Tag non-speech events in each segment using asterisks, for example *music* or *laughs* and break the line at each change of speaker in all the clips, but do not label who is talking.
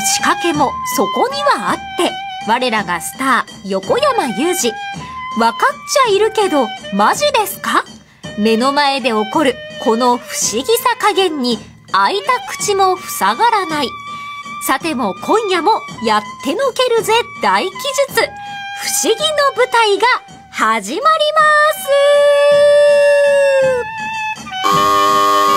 仕掛けもそこにはあって、我らがスター、横山裕二。わかっちゃいるけど、マジですか目の前で起こる、この不思議さ加減に、開いた口も塞がらない。さても今夜も、やってのけるぜ大記述。不思議の舞台が始まります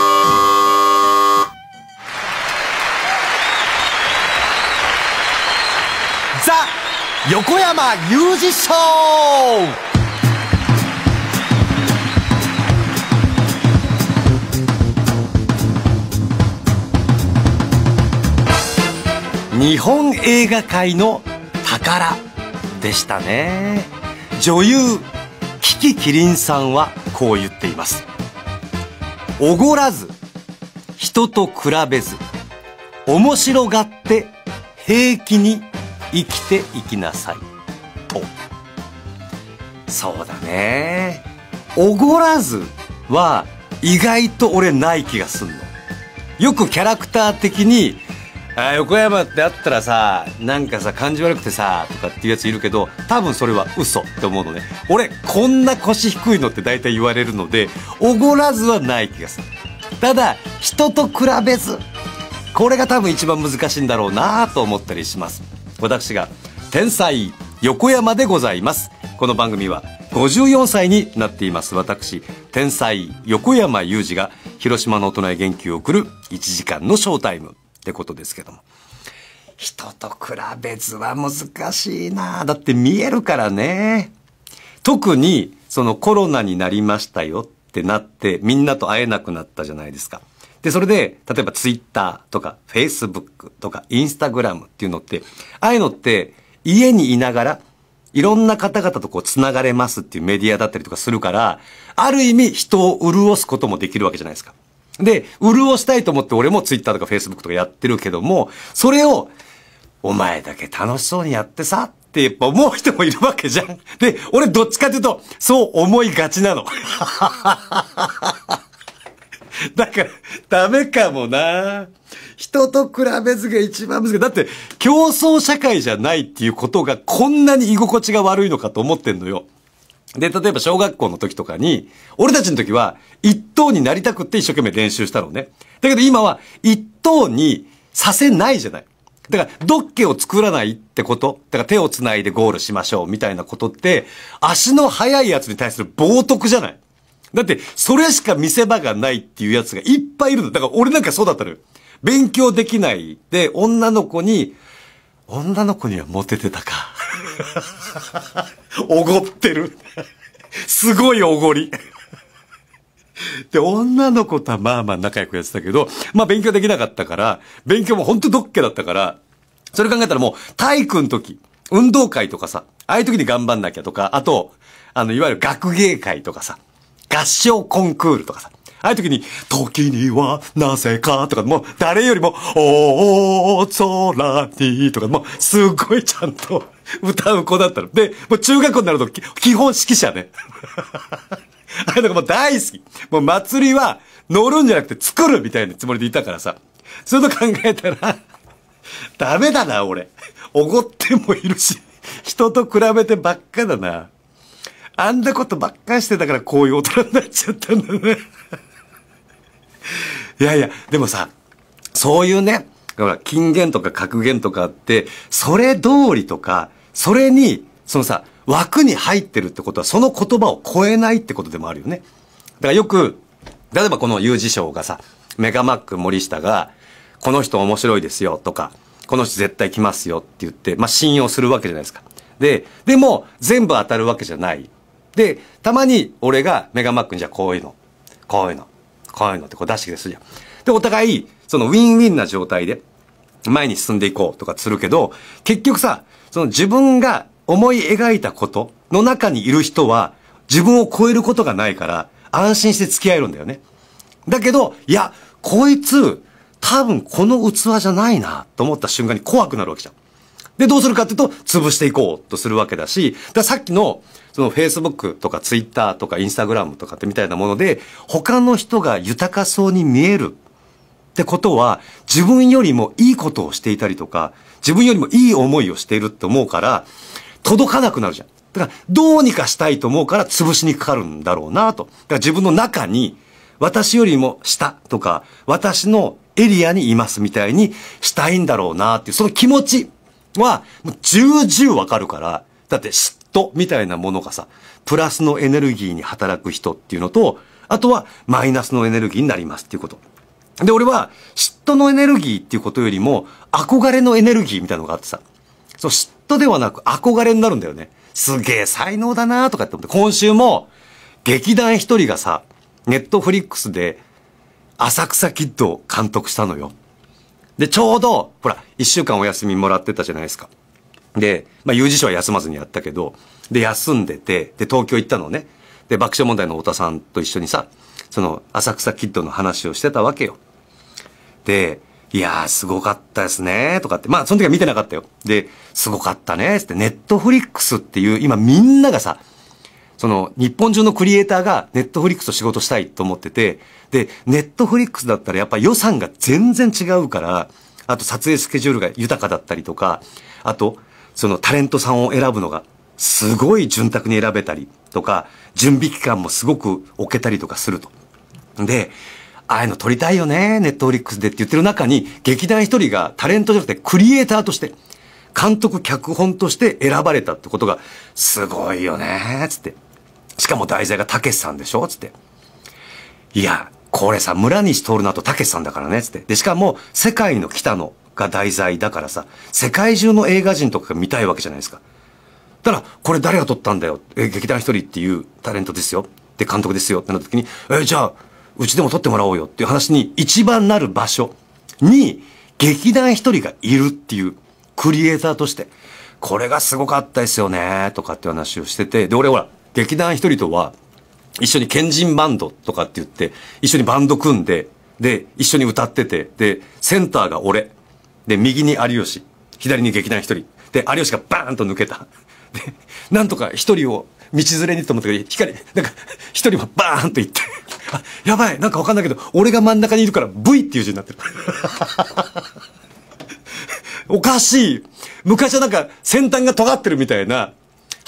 横山裕二賞日本映画界の宝でしたね女優キキキリンさんはこう言っていますおごらず人と比べず面白がって平気に生きていきなさいとそうだねおごらずは意外と俺ない気がすんのよくキャラクター的にあ横山ってあったらさなんかさ感じ悪くてさとかっていうやついるけど多分それは嘘って思うのね俺こんな腰低いのって大体言われるのでおごらずはない気がするただ人と比べずこれが多分一番難しいんだろうなと思ったりします私が天才横山でございますこの番組は54歳になっています私天才横山裕二が広島の大人へ元気を送る1時間のショータイムってことですけども人と比べずは難しいなだって見えるからね特にそのコロナになりましたよってなってみんなと会えなくなったじゃないですかで、それで、例えばツイッターとか、フェイスブックとか、インスタグラムっていうのって、ああいうのって、家にいながら、いろんな方々とこう繋がれますっていうメディアだったりとかするから、ある意味人を潤すこともできるわけじゃないですか。で、潤したいと思って俺もツイッターとかフェイスブックとかやってるけども、それを、お前だけ楽しそうにやってさってやっぱ思う人もいるわけじゃん。で、俺どっちかというと、そう思いがちなの。*laughs* だから、ダメかもな。人と比べずが一番難しい。だって、競争社会じゃないっていうことがこんなに居心地が悪いのかと思ってんのよ。で、例えば小学校の時とかに、俺たちの時は一等になりたくって一生懸命練習したのね。だけど今は一等にさせないじゃない。だから、ドッケを作らないってこと。だから手を繋いでゴールしましょうみたいなことって、足の速いやつに対する冒涜じゃない。だって、それしか見せ場がないっていうやつがいっぱいいるだから俺なんかそうだったのよ。勉強できない。で、女の子に、女の子にはモテてたか。*laughs*
おごってる。
すごいおごり。で、女の子とはまあまあ仲良くやってたけど、まあ勉強できなかったから、勉強もほんとドッケだったから、それ考えたらもう、体育の時、運動会とかさ、ああいう時に頑張んなきゃとか、あと、あの、いわゆる学芸会とかさ、合唱コンクールとかさ。ああいう時に、時にはなぜかとか、もう誰よりも、お空にとか、もうすごいちゃんと歌う子だったの。で、もう中学校になると基本指揮者ね。あいなんかもう大好き。もう祭りは乗るんじゃなくて作るみたいなつもりでいたからさ。そういうの考えたら、ダメだな、俺。おごってもいるし、人と比べてばっかだな。あんなことばっかりしてたからこういう大人になっちゃったんだね *laughs* いやいや、でもさ、そういうね、だから金言とか格言とかあって、それ通りとか、それに、そのさ、枠に入ってるってことは、その言葉を超えないってことでもあるよね。だからよく、例えばこの有事賞がさ、メガマック森下が、この人面白いですよとか、この人絶対来ますよって言って、まあ信用するわけじゃないですか。で、でも全部当たるわけじゃない。で、たまに俺がメガマックにじゃあこういうの、こういうの、こういうのってこう出してきてするじゃん。で、お互い、そのウィンウィンな状態で前に進んでいこうとかするけど、結局さ、その自分が思い描いたことの中にいる人は自分を超えることがないから安心して付き合えるんだよね。だけど、いや、こいつ、多分この器じゃないなと思った瞬間に怖くなるわけじゃん。で、どうするかっていうと、潰していこうとするわけだし、ださっきの、その Facebook とか Twitter とか Instagram とかってみたいなもので、他の人が豊かそうに見えるってことは、自分よりもいいことをしていたりとか、自分よりもいい思いをしているって思うから、届かなくなるじゃん。だから、どうにかしたいと思うから潰しにかかるんだろうなと。だから自分の中に、私よりも下とか、私のエリアにいますみたいにしたいんだろうなっていう、その気持ちは、もう重々わかるから、だって嫉妬みたいなものがさ、プラスのエネルギーに働く人っていうのと、あとはマイナスのエネルギーになりますっていうこと。で、俺は嫉妬のエネルギーっていうことよりも、憧れのエネルギーみたいなのがあってさ、そう、嫉妬ではなく憧れになるんだよね。すげえ才能だなとかって思って、今週も、劇団一人がさ、ネットフリックスで、浅草キッドを監督したのよ。で、ちょうど、ほら、一週間お休みもらってたじゃないですか。で、まあ、有事書は休まずにやったけど、で、休んでて、で、東京行ったのね。で、爆笑問題の太田さんと一緒にさ、その、浅草キッドの話をしてたわけよ。で、いやー、すごかったですね、とかって。まあ、その時は見てなかったよ。で、すごかったね、つって、ネットフリックスっていう、今みんながさ、その、日本中のクリエイターがネットフリックスと仕事したいと思ってて、で、ネットフリックスだったらやっぱ予算が全然違うから、あと撮影スケジュールが豊かだったりとか、あと、そのタレントさんを選ぶのが、すごい潤沢に選べたりとか、準備期間もすごく置けたりとかすると。で、ああいうの撮りたいよね、ネットフリックスでって言ってる中に、劇団一人がタレントじゃなくてクリエイターとして、監督、脚本として選ばれたってことが、すごいよね、つって。しかも題材がたけしさんでしょつって。いや、これさ、村西徹なとたけしさんだからね、つって。で、しかも、世界の北野が題材だからさ、世界中の映画人とかが見たいわけじゃないですか。たら、これ誰が撮ったんだよ。え、劇団一人っていうタレントですよ。で、監督ですよ。ってなった時に、え、じゃあ、うちでも撮ってもらおうよっていう話に一番なる場所に、劇団一人がいるっていう、クリエイターとして。これがすごかったですよね、とかって話をしてて。で、俺ほら、劇団一人とは、一緒に賢人バンドとかって言って、一緒にバンド組んで、で、一緒に歌ってて、で、センターが俺。で、右に有吉。左に劇団一人。で、有吉がバーンと抜けた。で、なんとか一人を道連れにと思ったけど、光、なんか、一人はバーンと行って。あ、やばい、なんかわかんないけど、俺が真ん中にいるから V っていう字になってる。おかしい。昔はなんか先端が尖ってるみたいな、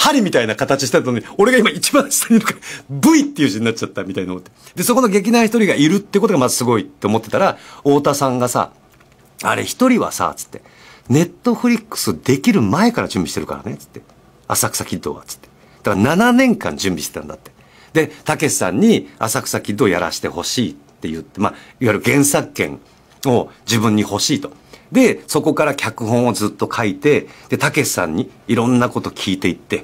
針みたいな形してたのに、俺が今一番下にいるから、V っていう字になっちゃったみたいな思って。で、そこの劇団一人がいるってことがまずすごいって思ってたら、太田さんがさ、あれ一人はさ、つって、ネットフリックスできる前から準備してるからね、つって。浅草キッドは、つって。だから7年間準備してたんだって。で、たけしさんに浅草キッドをやらしてほしいって言って、まあ、いわゆる原作権を自分に欲しいと。で、そこから脚本をずっと書いて、で、たけしさんにいろんなこと聞いていって、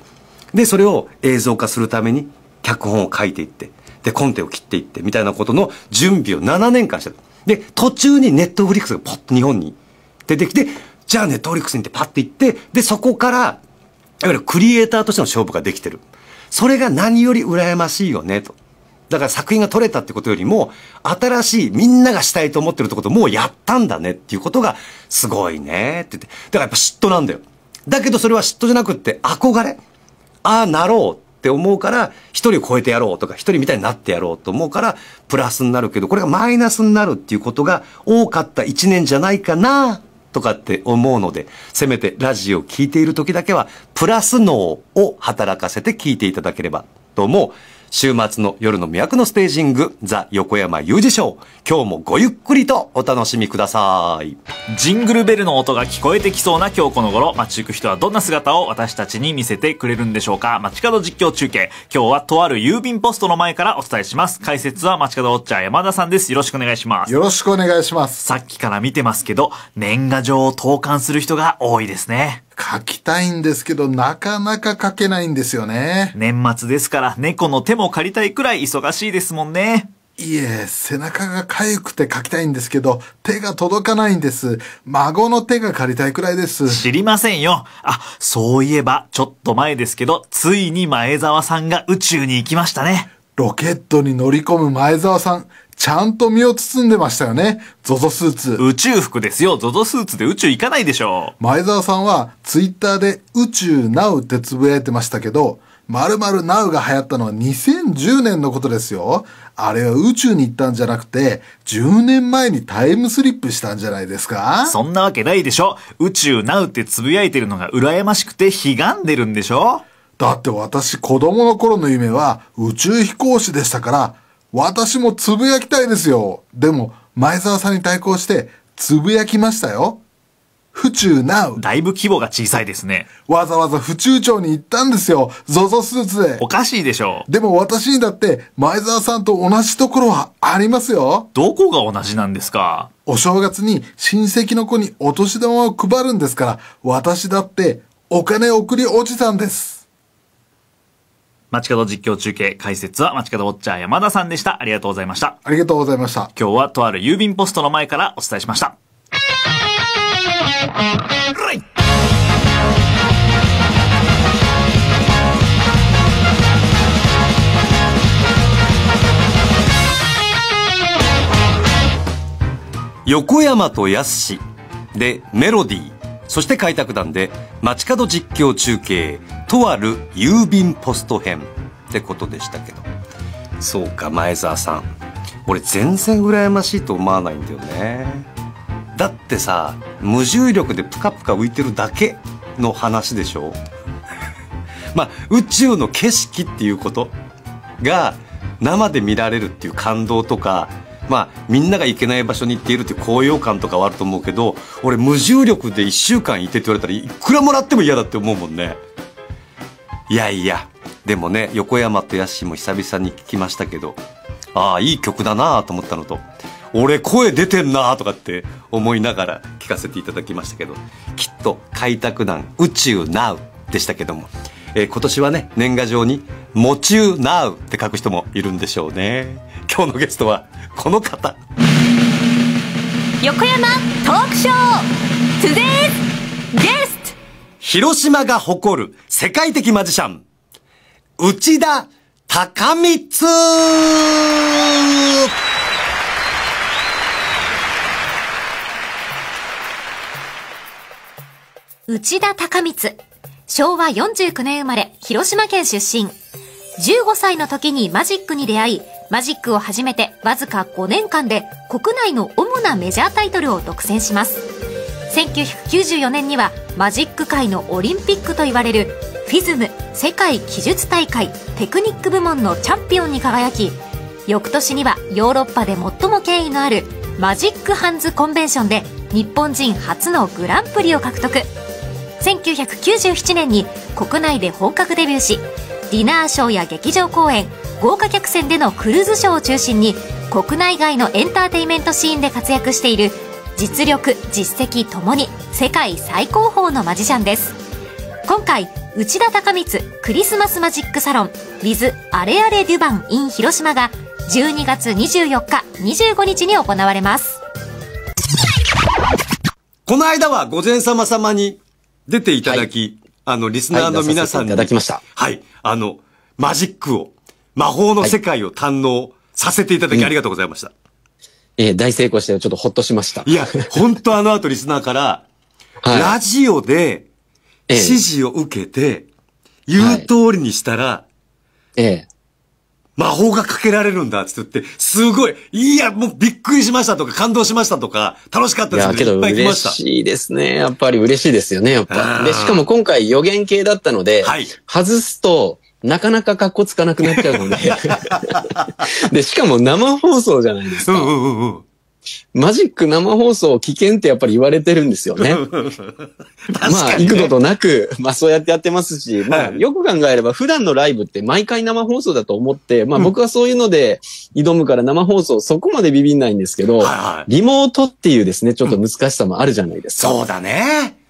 で、それを映像化するために脚本を書いていって、で、コンテを切っていって、みたいなことの準備を7年間してた。で、途中にネットフリックスがポッと日本に出てきて、じゃあネットフリックスにってパッて行って、で、そこから、いわゆるクリエイターとしての勝負ができてる。それが何より羨ましいよね、と。だから作品が取れたってことよりも、新しいみんながしたいと思ってるってこともうやったんだねっていうことがすごいねって言って。だからやっぱ嫉妬なんだよ。だけどそれは嫉妬じゃなくって憧れ。ああなろうって思うから、一人を超えてやろうとか、一人みたいになってやろうと思うから、プラスになるけど、これがマイナスになるっていうことが多かった一年じゃないかな、とかって思うので、せめてラジオを聴いている時だけは、プラス脳を働かせて聞いていただければと思う。週末の夜の魅惑のステージング、ザ・横山裕
二賞。今日もごゆっくりとお楽しみください。ジングルベルの音が聞こえてきそうな今日この頃、街行く人はどんな姿を私たちに見せてくれるんでしょうか。街角実況中継。今日はとある郵便ポストの前からお伝えします。解説は街角ウォッチャー山田さんです。よろしくお願いします。よろしくお願いします。さっきから見てますけど、年賀状を投函する人が多いですね。書きたいんですけど、なかなか書けないんですよね。年末ですから猫の手も借りたいくらい忙しいですもんね。いえ、背中が痒くて書きたいんですけど、手が届かないんです。孫の手が借りたいくらいです。知りませんよ。あ、そういえば、ちょっと前ですけど、ついに前澤さんが宇宙に行きましたね。ロケットに乗り込む前澤さん。ちゃんと身を包んでましたよね。ゾゾスーツ。宇宙服ですよ。ゾゾスーツで宇宙行かないでしょう。前澤さんは、ツイッターで宇宙ナウってつぶやいてましたけど、〇〇ナウが流行ったのは2010年のことですよ。あれは宇宙に行ったんじゃなくて、10年前にタイムスリップしたんじゃないですかそんなわけないでしょ。宇宙ナウってつぶやいてるのが羨ましくて悲願でるんでしょだって私子供の頃の夢は宇宙飛行士でしたから、私もつぶやきたいですよ。でも、前澤さんに対抗して、つぶやきましたよ。府中なう。だいぶ規模が小さいですね。わざわざ府中町に行ったんですよ。ゾゾスーツで。おかしいでしょう。でも私にだって前澤さんと同じところはありますよ。どこが同じなんですかお正月に親戚の子にお年玉を配るんですから、私だってお金送りおじさんです。街角実況中継解説は街角ウォッチャー山田さんでした。ありがとうございました。ありがとうございました。今日はとある郵便ポストの前からお伝えしました。
横山とやすしでメロディー、そして開拓団で街角実況中継とある郵便ポスト編ってことでしたけどそうか前澤さん俺全然羨ましいと思わないんだよねだってさ無重力でプカプカ浮いてるだけの話でしょ *laughs* まあ宇宙の景色っていうことが生で見られるっていう感動とかまあ、みんなが行けない場所に行っているっていう高揚感とかはあると思うけど、俺無重力で1週間いてって言われたらいくらもらっても嫌だって思うもんね。いやいやでもね横山とヤッシも久々に聞きましたけどああいい曲だなと思ったのと俺声出てんなとかって思いながら聞かせていただきましたけどきっと開拓団宇宙ナウでしたけども、えー、今年はね年賀状に「夢中ナウ」って書く人もいるんでしょうね今日のゲストはこの方
横山トークショートゥデイズゲスト
広島が誇る世界的マジシャン、内田高光
内田高光、昭和49年生まれ、広島県出身。15歳の時にマジックに出会い、マジックを始めてわずか5年間で国内の主なメジャータイトルを独占します。1994年にはマジック界のオリンピックと言われるフィズム世界技術大会テクニック部門のチャンピオンに輝き翌年にはヨーロッパで最も権威のあるマジックハンズコンベンションで日本人初のグランプリを獲得1997年に国内で本格デビューしディナーショーや劇場公演豪華客船でのクルーズショーを中心に国内外のエンターテインメントシーンで活躍している実力実績ともに世界最高峰のマジシャンです今回内田孝光クリスマスマジックサロン with アレアレデュバン in 広島が12月24日25日に行われます
この間は午前様様に出ていただき、はい、あの、リスナーの皆さんに、はい、はい、あの、マジックを、魔法の世界を堪能させていただき、はい、ありがとうございました。うん
えー、大成功して、ちょっとほっとしました。い
や、本当あの後リスナーから、はい、ラジオで指示を受けて、えー、言う通りにしたら、はい、ええー、魔法がかけられるんだって言って、すごい、いや、もうびっくりしましたとか、感動しましたとか、楽しかったですけど、いっぱい来ました。嬉しいですね。やっぱり嬉しいですよね、やっぱ。で、しかも今
回予言系だったので、はい、外すと、なかなか格好つかなくなっちゃうので *laughs* で、しかも生放送じゃないですか。うんうんうん。マジック生放送危険ってやっぱり言われてるんですよね。ねまあ、幾度となく、まあそうやってやってますし、まあよく考えれば普段のライブって毎回生放送だと思って、まあ僕はそういうので挑むから生放送そこまでビビんないんですけど、うん、リモートっていうですね、ちょっと難しさもあるじゃないですか。うん、そうだね。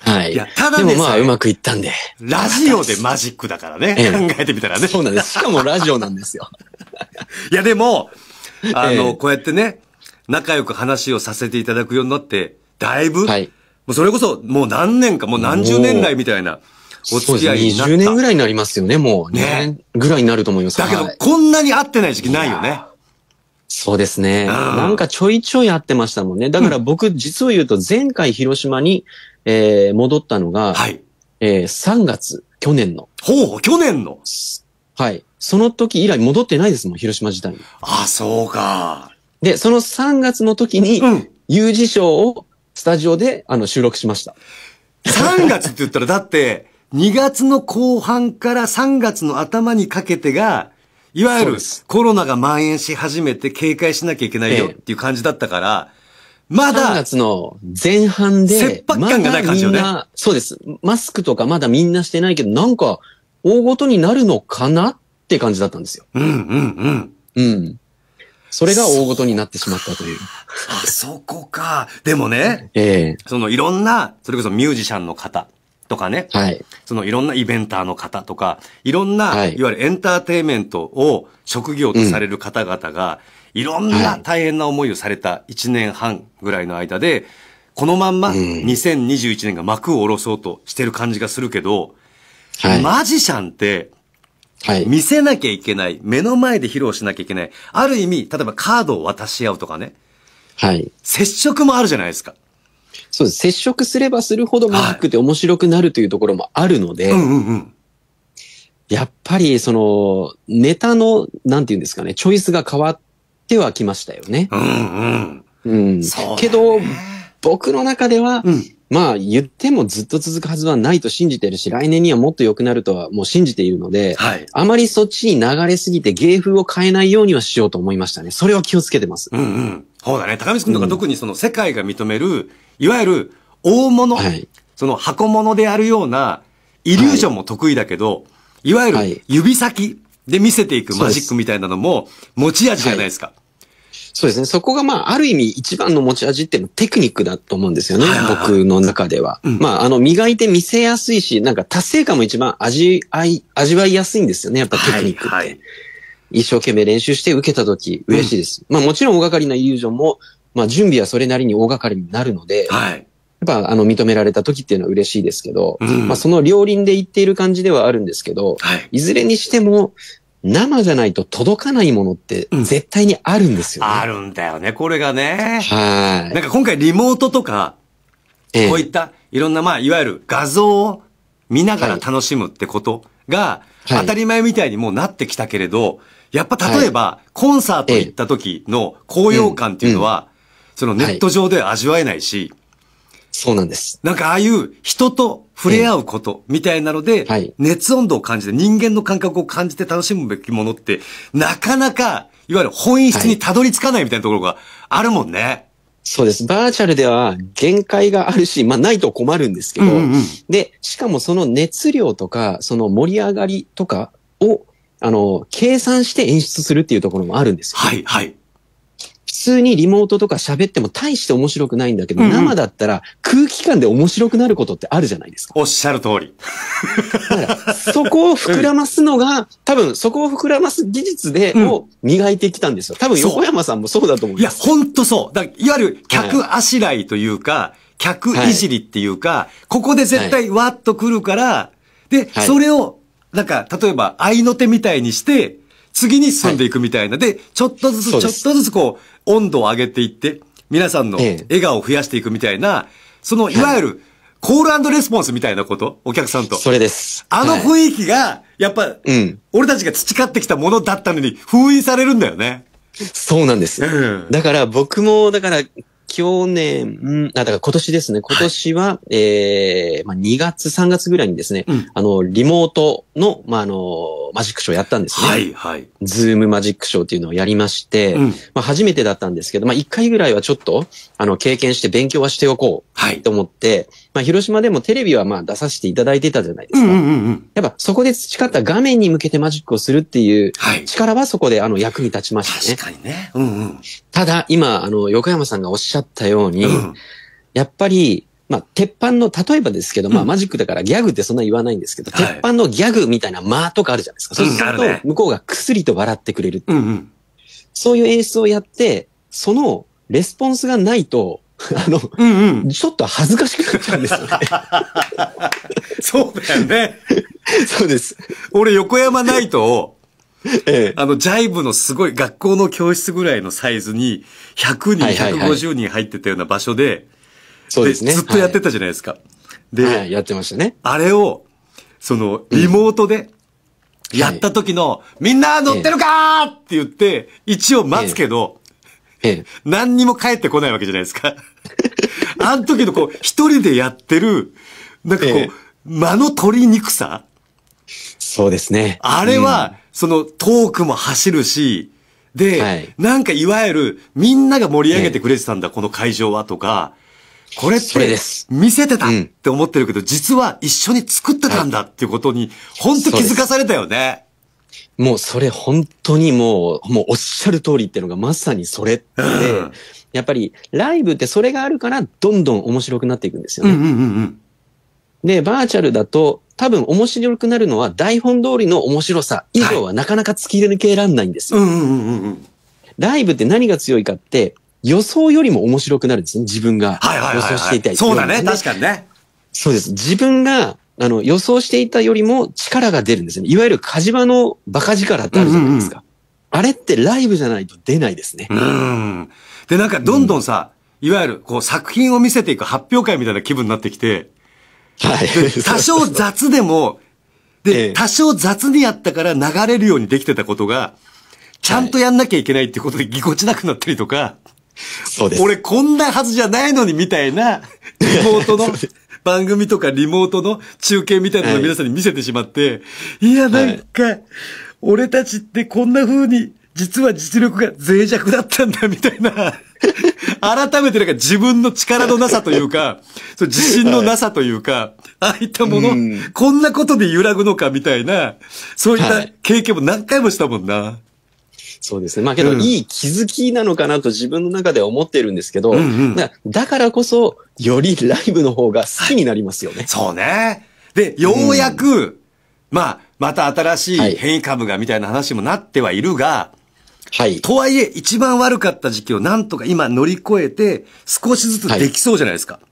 はい。いや、ただでもまあ、うまくいったんで。
ラジオでマジックだからね。考えてみたらね。そうなんです。しかもラジオなんですよ。*laughs* いや、でも、あの、こうやってね、仲良く話をさせていただくようになって、だいぶ、はい、もうそれこそ、もう何年か、もう何十年来みたいな。お付き合いになった。20年ぐらいになりますよね、もう。ね。
ぐらいになると思います。だけど、こんなに会ってない時期ないよね。そうですね。なんかちょいちょい会ってましたもんね。だから僕、実を言うと前回広島にえー、戻ったのが、はい。えー、3月、去年の。ほう、去年のはい。その時以来戻ってないですもん、広島時代に。あ、そうか。で、その3月の時に、うん、有事賞をスタジオであの収録しました。3月って言ったら、だって、2月の後半から3月の
頭にかけてが、いわゆるコロナが蔓延し始めて警戒しなきゃいけな
いよっていう感じ
だったから、
ええまだ3月の前半で。切迫感がない感じよね。そうです。マスクとかまだみんなしてないけど、なんか、大ごとになるのかなって感じだったんですよ。うんうんうん。うん。それが大ごとになってしまったという。あそこか。でもね、ええー、そのいろんな、それこそ
ミュージシャンの方とかね、はい、そのいろんなイベンターの方とか、いろんな、はい、いわゆるエンターテイメントを職業とされる方々が、うんいろんな大変な思いをされた1年半ぐらいの間で、このまんま2021年が幕を下ろそうとしてる感じがするけど、はい、マジシャンって、はい、見せなきゃいけない、目の前で披露しなきゃいけない、ある意味、例えばカードを渡し合
うとかね。はい。接触もあるじゃないですか。そうです。接触すればするほどマジックって面白くなるというところもあるので、はい、うんうんうん、やっぱり、その、ネタの、なんていうんですかね、チョイスが変わってってはきましたよね。うんうん。うん。そう、ね、けど、僕の中では、うん、まあ言ってもずっと続くはずはないと信じてるし、来年にはもっと良くなるとはもう信じているので、はい、あまりそっちに流れすぎて芸風を変えないようにはしようと思いましたね。それは気をつけてます。うんうん。そうだ
ね。高見君とか特にその世界が認める、うん、いわゆる大物、はい、その箱物であるような、イリュージョンも得意だけど、はい、いわゆる指先で見せていくマジックみたいなのも持ち味じゃないですか。
そうですね。そこがまあ、ある意味一番の持ち味っていうのはテクニックだと思うんですよね。僕の中では。うん、まあ、あの、磨いて見せやすいし、なんか達成感も一番味、味わいやすいんですよね。やっぱテクニックって。はいはい、一生懸命練習して受けた時、嬉しいです。うん、まあ、もちろん大掛かりなイリュージョンも、まあ、準備はそれなりに大掛かりになるので、はい、やっぱ、あの、認められた時っていうのは嬉しいですけど、うん、まあ、その両輪で言っている感じではあるんですけど、はい、いずれにしても、生じゃないと届かないものって絶対にあるんです
よ、ねうん、あるんだよね、これがね。はい。なんか今回リモートとか、ええ、こういったいろんな、まあ、いわゆる画像を見ながら楽しむってことが、当たり前みたいにもうなってきたけれど、やっぱ例えば、コンサート行った時の高揚感っていうのは、そのネット上では味わえないし、そうなんです。なんかああいう人と触れ合うことみたいなので、はい、熱温度を感じて人間の感覚を感じて楽しむべきものって、なかなか、いわゆる本質にたどり着かないみたいなところが
あるもんね。はい、そうです。バーチャルでは限界があるし、まあないと困るんですけど、うんうん、で、しかもその熱量とか、その盛り上がりとかを、あの、計算して演出するっていうところもあるんですよ、はい、はい。通にリモートとか喋っても大して面白くないんだけど、うん生だったら空気感で面白くなることってあるじゃないですか。おっしゃる通り。そこを膨らますのが、うん、多分そこを膨らます技術でも磨いてきたんですよ。多分横山さんもそうだと思す。い
や、ほんとそう。だいわゆる客あしらいというか、はい、客いじりっていうか、はい、ここで絶対わっと来るから、はい、で、それを、なんか、例えば、合いの手みたいにして、次に進んでいくみたいな。はい、で、ちょっとずつ、ちょっとずつこう、温度を上げていって、皆さんの笑顔を増やしていくみたいな、その、いわゆる、コールレスポンスみたいなこと、お客さんと。それです。あの雰囲気が、やっぱ、うん、
俺たちが培ってきたものだったのに、封印されるんだよね。そうなんです。うん、だから僕も、だから、去年、うん、あ、だから今年ですね。今年は、はい、えー、まあ、2月、3月ぐらいにですね、うん、あの、リモートの、まあ、あの、マジックショーやったんですね。はい、はい。ズームマジックショーっていうのをやりまして、うん、まあ、初めてだったんですけど、まあ、1回ぐらいはちょっと、あの、経験して勉強はしておこう、はい。と思って、はいまあ、広島でもテレビはまあ出させていただいてたじゃないですか。うんうんうん、やっぱそこで培った画面に向けてマジックをするっていう力はそこであの役に立ちましたね。はい、確かにね。うんうん、ただ、今、あの、横山さんがおっしゃったように、うん、やっぱり、まあ、鉄板の、例えばですけど、まあ、マジックだからギャグってそんな言わないんですけど、うん、鉄板のギャグみたいな間とかあるじゃないですか。そうすると、向こうが薬と笑ってくれる、うんうん、そういう演出をやって、そのレスポンスがないと、*laughs* あの、うんうん、ちょっと恥ずかしくなっちゃうんですよね。*laughs* そうだよね。*laughs* そうです。俺、横山ナイ
トを、ええ、あの、ジャイブのすごい学校の教室ぐらいのサイズに、100人、はいはいはい、150人入ってたような場所で、そうですね。ずっとやってたじゃないですか。はい、で、はい、やってましたね。あれを、その、リモートで、やった時の、うんはい、みんな乗ってるかって言って、一応待つけど、えええ、何にも帰ってこないわけじゃないですか。*laughs* あの時のこう、一人でやってる、なんかこう、ええ、間の取りにくさそうですね。あれは、うん、そのトークも走るし、で、はい、なんかいわゆる、みんなが盛り上げてくれてたんだ、え、この会場はとか、これって、見せてたって思ってるけど、うん、実は一緒に作ってたんだっていうことに、本当気づかされたよね。
もうそれ本当にもう、もうおっしゃる通りっていうのがまさにそれって、うん、やっぱりライブってそれがあるからどんどん面白くなっていくんですよ
ね。うんうんうん
で、バーチャルだと、多分面白くなるのは台本通りの面白さ以上はなかなか突き抜けらんないんですよ。ライブって何が強いかって、予想よりも面白くなるんですね、自分が。予想していたり、そうだね、確かにね。そうです。自分があの、予想していたよりも力が出るんですね。いわゆる火事場の馬鹿力ってあるじゃないですか。あれってライブじゃないと出ないですね。
うん。で、なんかどんどんさ、いわゆるこう作品を見せていく発表会みたいな気分になってきて、はい。多少雑でも、で、多少雑にやったから流れるようにできてたことが、ちゃんとやんなきゃいけないってことでぎこちなくなったりとか、そうです。俺こんなはずじゃないのにみたいな、リポートの *laughs* 番組とかリモートの中継みたいなのを皆さんに見せてしまって、はい、いや、なんか、はい、俺たちってこんな風に、実は実力が脆弱だったんだ、みたいな。改めてなんか自分の力のなさというか、そ自信のなさというか、はい、ああいったもの、んこんなことで揺らぐのかみたいな、そういった経
験も何回もしたもんな。はいそうですね。まあけど、いい気づきなのかなと自分の中で思ってるんですけど、うんうん、だからこそ、よりライブの方が好きになりますよね。はい、そうね。で、ようやく、うん、ま
あ、また新しい変異株がみたいな話もなってはいるが、はい。とはいえ、一番悪かった時期をなん
とか今乗り越えて、少しずつできそうじゃないですか。はい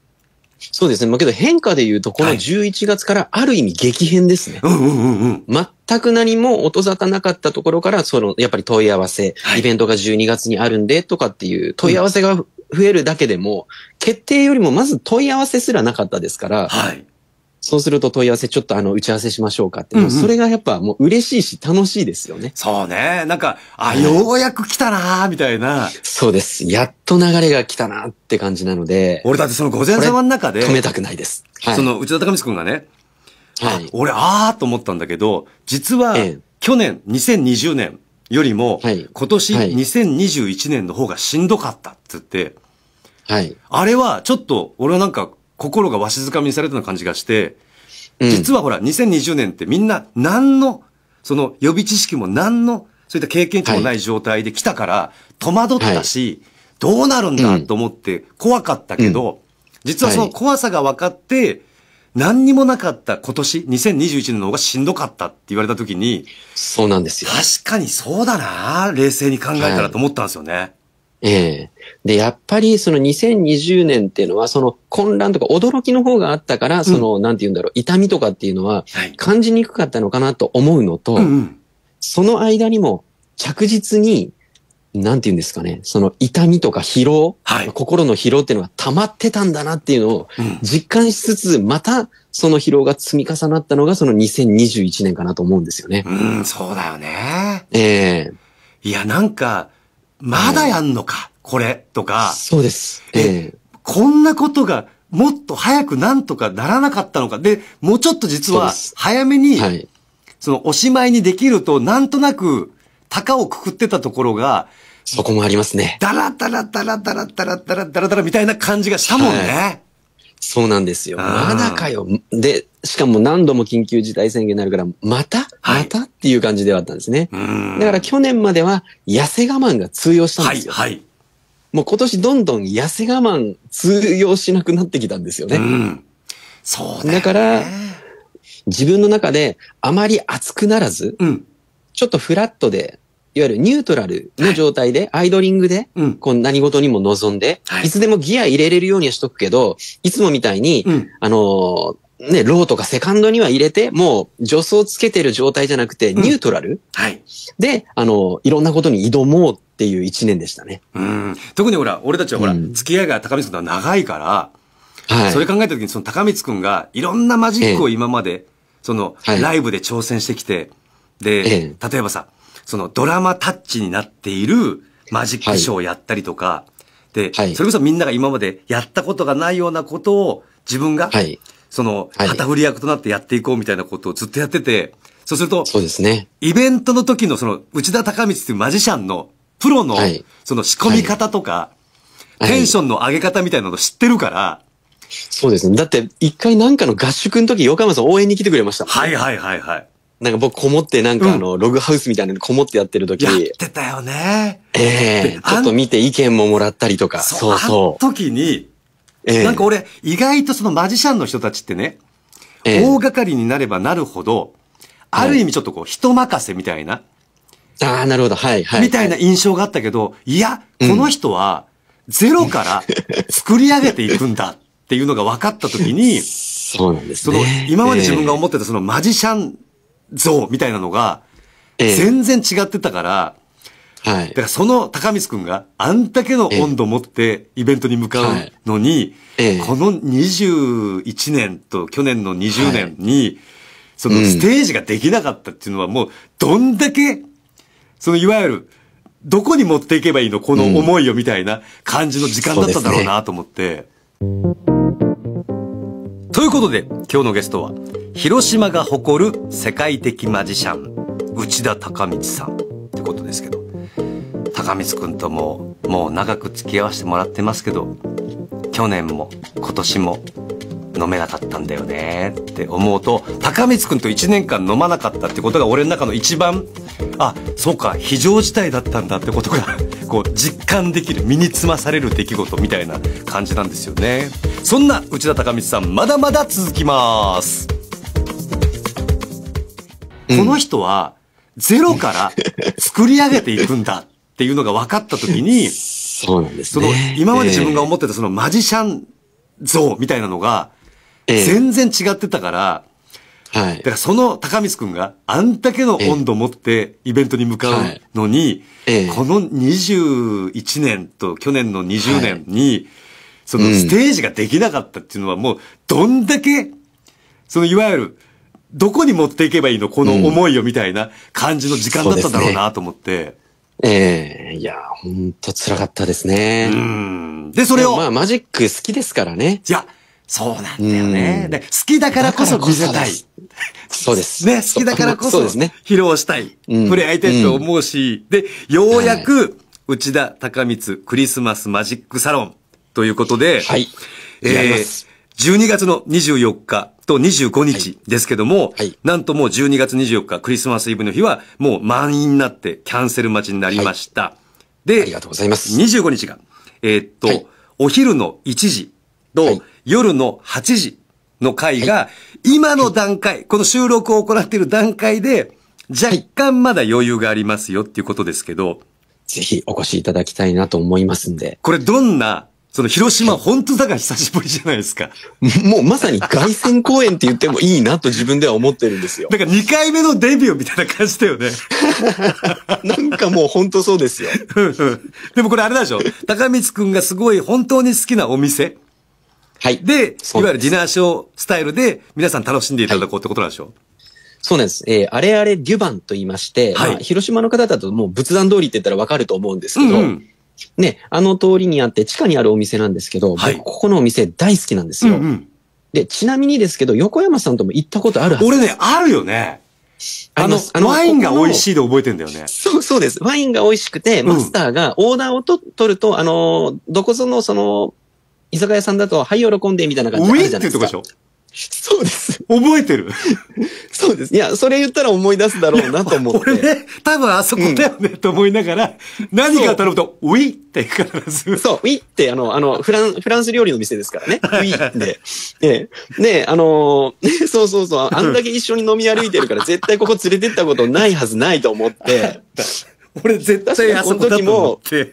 そうですね。まあ、けど変化でいうと、この11月からある意味激変ですね。うんうんうんうん。全く何も音沙汰なかったところから、その、やっぱり問い合わせ、はい、イベントが12月にあるんで、とかっていう問い合わせが増えるだけでも、うん、決定よりもまず問い合わせすらなかったですから、はい。そうすると問い合わせちょっとあの打ち合わせしましょうかって、うんうん、それがやっぱもう嬉しいし楽しいですよね。そうね。なんか、あ、ようやく来たなーみたいな。そうです。やっと流れが来たなって感じなので。俺だってその午前様の中で。止めたくないです。はい、
その内田高光くんがね、はい、俺、あーと思ったんだけど、実は、去年、2020年よりも、はい、今年、はい、2021年の方がしんどかったっつって、はい、あれはちょっと、俺はなんか、心がわしづかみにされたような感じがして、実はほら、2020年ってみんな何の、その予備知識も何の、そういった経験値もない状態で来たから、戸惑ったし、どうなるんだと思って怖かったけど、実はその怖さが分かって、何にもなかった今年、2021年の方がしんどかったって言われた時に、そ
うなんですよ。確かにそうだな冷静に考えたらと思ったんですよね。はいええで、やっぱりその2020年っていうのは、その混乱とか驚きの方があったから、その、なんて言うんだろう、痛みとかっていうのは感じにくかったのかなと思うのと、その間にも着実に、なんて言うんですかね、その痛みとか疲労、はい、心の疲労っていうのが溜まってたんだなっていうのを実感しつつ、またその疲労が積み重なったのがその2021年かなと思うんですよね。うん、そうだよね。ええいや、なんか、まだやんのか、これ、
とか。そうです。ええー、こんなことが、もっと早くなんとかならなかったのか。で、もうちょっと実は、早めに、はい、そのおしまいにできると、なんとなく、高をくくってたところが、そこもありますね。だらだらだらだらだらだら
だらだらみたいな感じがしたもんね。はい、そうなんですよ。まだかよ。で、しかも何度も緊急事態宣言になるから、またまた、っていう感じではあったんですね。だから去年までは、痩せ我慢が通用したんですよ。はい、はい。もう今年どんどん痩せ我慢通用しなくなってきたんですよね。うん。そうだ、だから、自分の中であまり熱くならず、うん、ちょっとフラットで、いわゆるニュートラルの状態で、アイドリングで、うん、こう何事にも望んで、はい、いつでもギア入れれるようにはしとくけど、いつもみたいに、うん、あのーね、ローとかセカンドには入れて、もう助走つけてる状態じゃなくて、ニュートラル、うん、はい。で、あの、いろんなことに挑もうっていう一年でしたね。うん。特に
ほら、俺たちはほら、うん、付き合いが高光くんとは長いから、はい、それ考えた時に、その高光くんが、いろんなマジックを今まで、ええ、その、ライブで挑戦してきて、で、え、例えばさ、そのドラマタッチになっているマジックショーをやったりとか、はい、で、はい、それこそみんなが今までやったことがないようなことを、自分が、はい、その、旗振り役となってやっていこうみたいなことをずっとやってて、そうすると、そうですね。イベントの時のその、内田隆光っていうマジシャンの、プロの、その仕込み方とか、
テンションの上げ方みたいなの知ってるから、そうですね。だって、一回なんかの合宿の時、横浜さん応援に来てくれました。はいはいはいはい。なんか僕こもってなんかあの、ログハウスみたいなのこもってやってる時。やっ
てたよね。
ええちょっと見て意見ももらっ
たりとか。そうそう。時に、えー、なんか俺、意外とそのマジシャンの人たちってね、えー、大掛かりになればなるほど、ある意味ちょっとこう、人任せみたいな。ああ、なるほど。はい、はい。みたいな印象があったけど、いや、この人は、ゼロから作り上げていくんだっていうのが分かったときに、*laughs* そうなんです、ね、その、今まで自分が思ってたそのマジシャン像みたいなのが、全然違ってたから、はい。だからその高光くんがあんだけの温度持ってイベントに向かうのに、ええ、この21年と去年の20年に、そのステージができなかったっていうのはもうどんだけ、そのいわゆる、どこに持っていけばいいのこの思いをみたいな感じの時間だったんだろうなと思って。うんね、ということで、今日のゲストは、広島が誇る世界的マジシャン、内田隆道さんってことですけど。高光くんとももう長く付き合わせてもらってますけど去年も今年も飲めなかったんだよねって思うと高光くんと1年間飲まなかったってことが俺の中の一番あそうか非常事態だったんだってことが *laughs* こう実感できる身につまされる出来事みたいな感じなんですよねそんな内田高光さんまだまだ続きます、うん、この人はゼロから作り上げていくんだっていうのが分かったときに、そうなんです、ね、その、今まで自分が思ってたそのマジシャン像みたいなのが、全然違ってたから、はい。だからその高光くんがあんだけの温度を持ってイベントに向かうのに、この21年と去年の20年に、そのステージができなかったっていうのはもうどんだけ、そのいわゆるどこに持っていけばいいのこの思いをみたいな感じの時間だったんだろうな
と思って。うん、ね、ええー、いや、ほんと辛かったですね。うん。で、それを。まあ、マジック好きですからね。いや、そうなんだよね。好
きだからこそ見せたい。
そうです。ね、好きだからこそ披露したい。
触れ合いたいと思うし、で、ようやく、内田隆光クリスマスマジックサロンということで、はい。えー、12月の24日と25日ですけども、はいはい、なんともう12月24日、クリスマスイブの日は、もう満員になってキャンセル待ちになりました。はい、で、ありがとうございます。25日が、えー、っと、お昼の1時と夜の8時の回が、今の段階、この収録を行っている段階で、若干まだ余裕がありますよっていうことですけど、ぜひお越しいただきたいなと思いますんで。これどんなその広島、本当だから久しぶりじゃないですか。もうまさに凱旋
公演って言ってもいいなと自分では思ってるんですよ。だから2回目のデビューみたいな感じだよね。*laughs* なんかもう本当そうですよ。でもこれあれでしょ高光く
んがすごい本当に好きなお店。はい。で、いわゆるディナーショースタイル
で皆さん楽しんでいただこうってことなんでしょう、はいそうなんです。えー、あれあれデュバンと言いまして、はいまあ、広島の方だともう仏壇通りって言ったらわかると思うんですけど、うんうんね、あの通りにあって地下にあるお店なんですけど、はい、僕ここのお店大好きなんですよ、うんうん。で、ちなみにですけど、横山さんとも行ったことあるはず俺ね、あるよね。あの、あのワインが美味しいで覚えてんだよね。そう、そうです。ワインが美味しくて、マスターがオーダーをと取ると、あの、どこぞのその、居酒屋さんだと、はい、喜んで、みたいな感じで。ってうとこでしょ
そうです。覚えてる
そうです。いや、それ言ったら思い出すだろうなと思って。*laughs* 俺ね、多分あそこだよね、と思いながら、何が頼むと、ウィって必ず。そう、ウィってあの、あの、フラン、フランス料理の店ですからね。ウィて。ええ。ねあの *laughs* そうそうそう、あんだけ一緒に飲み歩いてるから、絶対ここ連れてったことないはずないと思って。*laughs* 俺絶対あそこだと思って。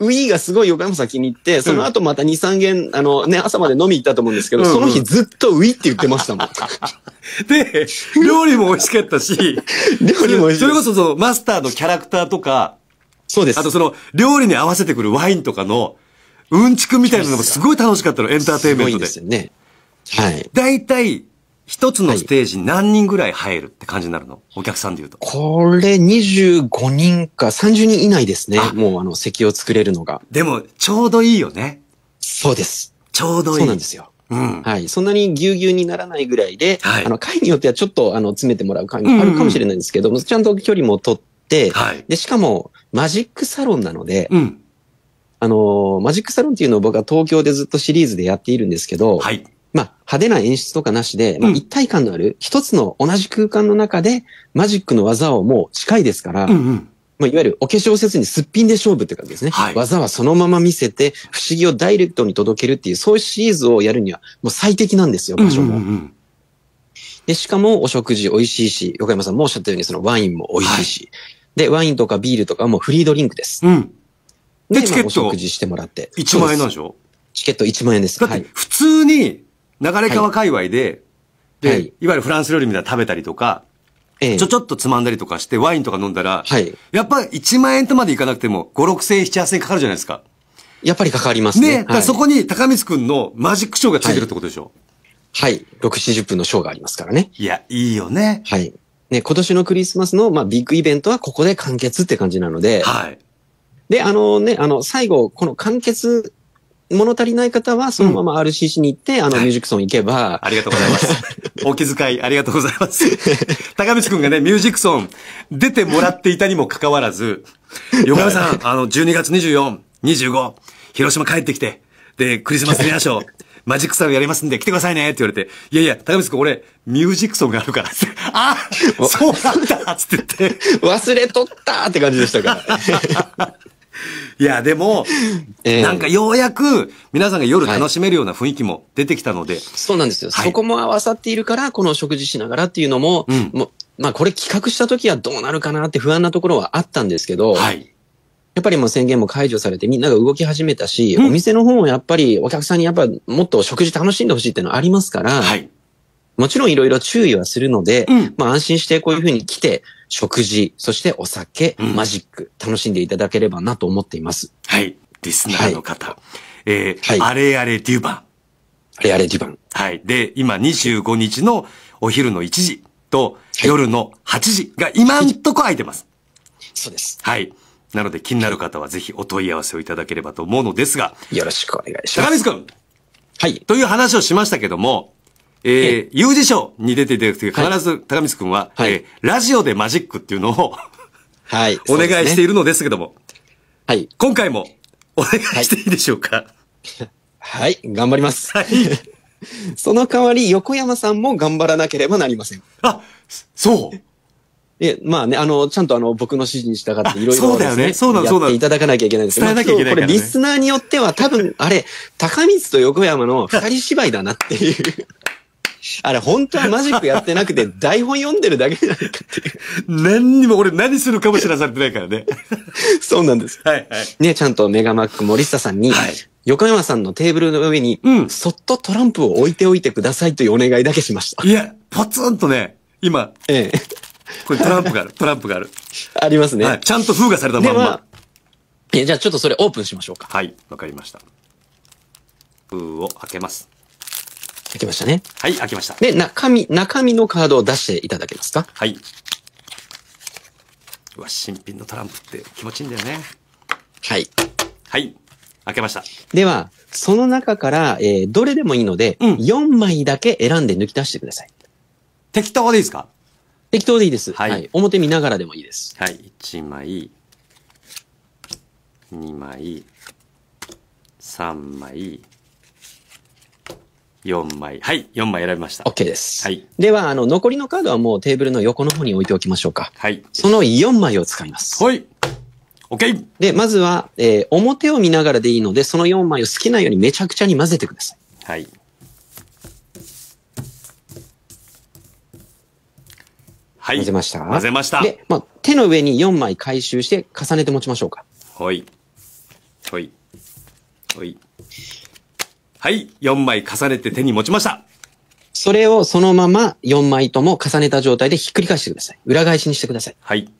ウィーがすごい横山さん気に入って、その後また2、3軒、あのね、朝まで飲み行ったと思うんですけど、うんうん、その日ずっとウィーって言ってましたもん。
*laughs* で、料理も美味しかったし、*laughs*
料理も美味しい。それこそそ
のマスターのキャラクターとか、そうです。あとその、料理に合わせてくるワインとかの、うんちくみたいなのもすごい楽しかったの、エンターテインメントで。そうですよね。はい。大体、一つのステージ何人ぐらい入るって感じになるの、はい、お客さんで言うと。
これ25人か30人以内ですね。もうあの席を作れるのが。でもちょうどいいよね。そうです。ちょうどいい。そうなんですよ。うん、はい。そんなにぎゅうぎゅうにならないぐらいで、はい、あの、会によってはちょっと、あの、詰めてもらう会もあるかもしれないんですけどうんうん、ちゃんと距離も取って、はい、で、しかも、マジックサロンなので、うん、あの、マジックサロンっていうのを僕は東京でずっとシリーズでやっているんですけど、はい、まあ、派手な演出とかなしで、まあ、一体感のある、一つの同じ空間の中で、マジックの技をもう近いですから、うんうんまあ、いわゆるお化粧せずにすっぴんで勝負って感じですね。はい、技はそのまま見せて、不思議をダイレクトに届けるっていう、そういうシリーズをやるには、もう最適なんですよ、場所も。うんうんうん、で、しかもお食事美味しいし、横山さんもおっしゃったようにそのワインも美味しいし、はい、で、ワインとかビールとかもフリードリンクです。うん。で、でチケット、お食事してもらって。1万円なんでしょチケット1万円です。だって普通に流れ川界隈で、
で、はい、いわゆるフランス料理みたいな食べたりとか、ええ、ちょちょっとつまんだりとかして、ワインとか飲んだら、はい、やっぱ1万円とまでいかなくても、5、6千円、7、8千円かかるじゃないですか。やっぱりかかりますね。ね、はい、そこ
に高光くんのマジックショーがついてるってことでしょ、はい、はい。6、70分のショーがありますからね。いや、いいよね。はい。ね、今年のクリスマスの、まあ、ビッグイベントはここで完結って感じなので、はい。で、あのね、あの、最後、この完結物足りない方は、そのまま RCC に行って、うん、あの、ミュージックソン行けば。ありがとうございます。
*laughs* お気遣い、ありがとうございます。高道くんがね、ミュージックソン出てもらっていたにもかかわらず、*laughs* 横山さん、あの、12月24、25、広島帰ってきて、で、クリスマスディショー、*laughs* マジックサんやりますんで来てくださいねって言われて、いやいや、高見君俺、ミュージックソンがあるからって、あそうなんだっつって言って。忘れとったって感じでしたから。いや、でも、えー、なんかようやく皆さんが夜楽しめるような雰囲気も出てきたので。はい、そ
うなんですよ、はい、そこも合わさっているから、この食事しながらっていうのも、うん、もまあこれ企画した時はどうなるかなって不安なところはあったんですけど、はい、やっぱりもう宣言も解除されてみんなが動き始めたし、うん、お店の方もやっぱりお客さんにやっぱもっと食事楽しんでほしいっていうのはありますから、もちろんいろいろ注意はするので、うん、まあ安心してこういうふうに来て、食事、そしてお酒、うん、マジック、楽しんでいただければなと思っています。はい。リスナーの方。
はい、えー、はい、あれあれデュバン。あれあれデュバン。はい。で、今25日のお昼の1時と夜の8時が今んとこ空いてます。そうです。はい。なので気になる方はぜひお問い合わせをいただければと思うのですが。よろしくお願いします。高水君。はい。という話をしましたけども。えー、有事賞に出ていただくと必ず高光くんは、はい、えー、ラジオでマジックっていうのを
はい、*laughs* お願いしているのですけども、はい。今回もお願いしていいでしょうか、はい、頑張ります。はい。*laughs* その代わり、横山さんも頑張らなければなりません。あ、そうえ、まあね、あの、ちゃんとあの、僕の指示に従っていろいろ。そうだよね。そうなの、そうなの。いただかなきゃいけないんですけど。ね、これ、リスナーによっては多分、あれ、高光と横山の二人芝居だなっていうあれ本当はマジックやってなくて *laughs* 台本読んでるだけじゃないかっていう。何にも俺何するかも知らされてないからね。そうなんです。はいはい。ね、ちゃんとメガマック森下さんに、はい、横山さんのテーブルの上に、そっとトランプを置いておいてくださいというお願いだけしました。いや、ポツンとね、
今、ええ。これトランプがある、トランプがある。ありますね、はい。ちゃんと封がされたまんま。え、じゃあちょっとそれオープンしましょうか。はい、わかりました。封を開けます。
開きましたね。はい、開けました。で、中身、中身のカードを出していただけますかはい。うわ、新品のトランプって気持ちいいんだよね。はい。はい。開けました。では、その中から、えー、どれでもいいので、うん、4枚だけ選んで抜き出してください。適当でいいですか適当でいいです、はい。はい。表見ながらでもいいです。はい。1枚、2枚、
3枚、4枚。はい、4枚選びました。OK で
す。はい。では、あの、残りのカードはもうテーブルの横の方に置いておきましょうか。はい。その4枚を使います。はい。OK! で、まずは、えー、表を見ながらでいいので、その4枚を好きなようにめちゃくちゃに混ぜてください。はい。
はい。混ぜました。混ぜました。で、
まあ、手の上に4枚回収して重ねて持ちましょうか。
はい。はい。
はい。はい、4枚重ねて手に持ちました。それをそのまま4枚とも重ねた状態でひっくり返してください。裏返しにしてください。はい。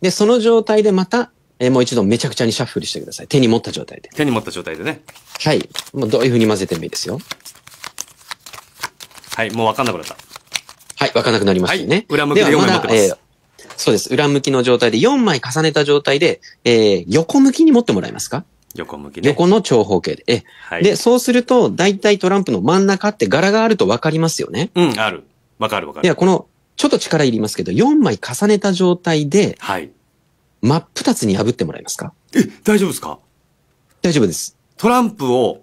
で、その状態でまた、えー、もう一度めちゃくちゃにシャッフルしてください。手に持った状態で。手に持った状態でね。はい。もうどういう風に混ぜてもいいですよ。はい、もうわかんなくなった。はい、わかんなくなりましたね。はい、裏向きで4枚持ってます、まえー。そうです。裏向きの状態で4枚重ねた状態で、えー、横向きに持ってもらえますか横向きね。横の長方形で。え、はい、で、そうすると、大体トランプの真ん中って柄があると分かりますよね。うん、ある。分かる分かる。いや、この、ちょっと力いりますけど、4枚重ねた状態で、はい。真っ二つに破ってもらえますかえ、大丈夫ですか大丈夫で
す。トランプを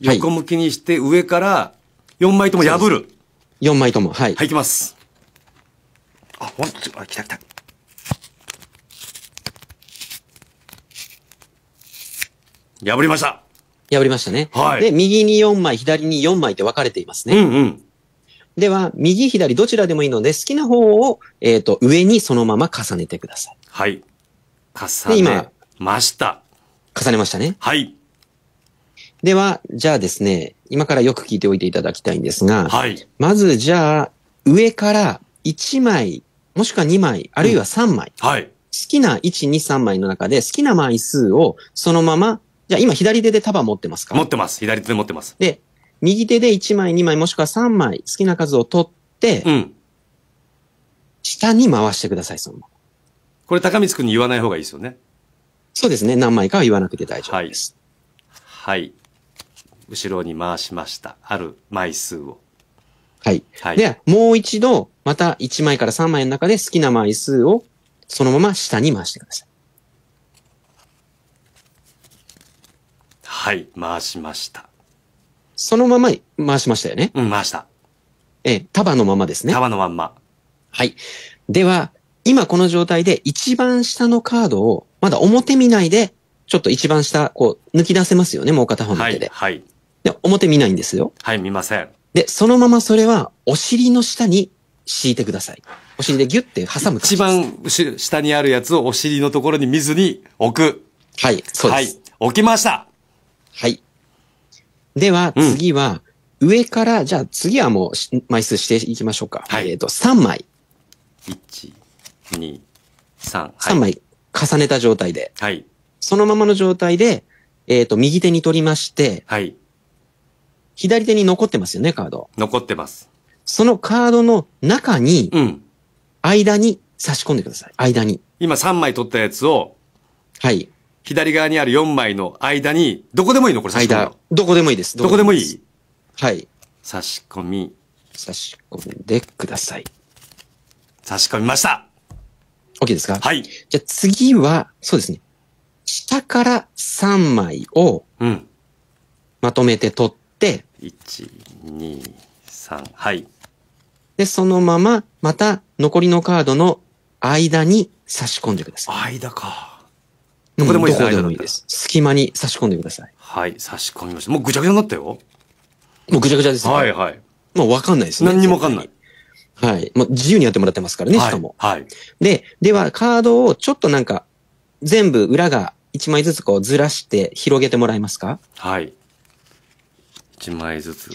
横向きにして上から4枚とも破る。は
い、4枚とも、はい。はい、いきます。あ、ほんと、あ、来た来た。破りました。破りましたね。はい。で、右に4枚、左に4枚って分かれていますね。うんうん。では、右、左、どちらでもいいので、好きな方を、えっ、ー、と、上にそのまま重ねてください。
はい。重ねました。重ねましたね。はい。
では、じゃあですね、今からよく聞いておいていただきたいんですが、はい。まず、じゃあ、上から1枚、もしくは2枚、あるいは3枚。うん、はい。好きな1、2、3枚の中で好きな枚数をそのままじゃあ今左手で束持ってますか持
ってます。左手で持ってます。
で、右手で1枚、2枚、もしくは3枚、好きな数を取って、うん。下に回してください、そのままこれ高光くんに言わな
い方がいいですよね。
そうですね。何枚かは言わなくて大丈夫です。
はい。後ろに回しました。ある枚数を。
はい。はい。では、もう一度、また1枚から3枚の中で好きな枚数をそのまま下に回してください。はい回しましたそのまま回しましたよねうん回したええ束のままですね束のまんまはいでは今この状態で一番下のカードをまだ表見ないでちょっと一番下こう抜き出せますよねもう片方の手ではい、はいで、表見ないんですよ。はい、見ません。で、そのままそれは、お尻の下に敷いてください。お尻でギュッて挟む一番下
にあるやつをお尻のところに見ずに置く。はい、そうです。はい、置きました。
はい。では、次は、うん、上から、じゃあ次はもう枚数していきましょうか。はい、えっ、ー、と、3枚。1、2、3。三3枚重ねた状態で。はい。そのままの状態で、えっ、ー、と、右手に取りまして、はい。左手に残ってますよね、カード。
残ってます。
そのカードの中に、うん。間に差し込んでください。間
に。今3枚取ったやつを、はい。左側にある4枚の間に、どこでもいいのこれ差し込みどこでもいいです。どこでもいいはい。差し込み、
差し込んでください。差し込みました。OK ですかはい。じゃあ次は、そうですね。下から3枚をうん。まとめて取って、1、2、3。はい。で、そのまま、また残りのカードの間に差し込んでください。間か。どこでもいいです、こでもいいです。隙間に差し込んでください。はい、差し込みました。もうぐちゃぐちゃになったよ。もうぐちゃぐちゃですね。はいはい。もうわかんないですね。何にもわかんない。はい。もう自由にやってもらってますからね、しかも。はい。で、ではカードをちょっとなんか、全部裏が1枚ずつこうずらして広げてもらえますかはい。1枚ずつ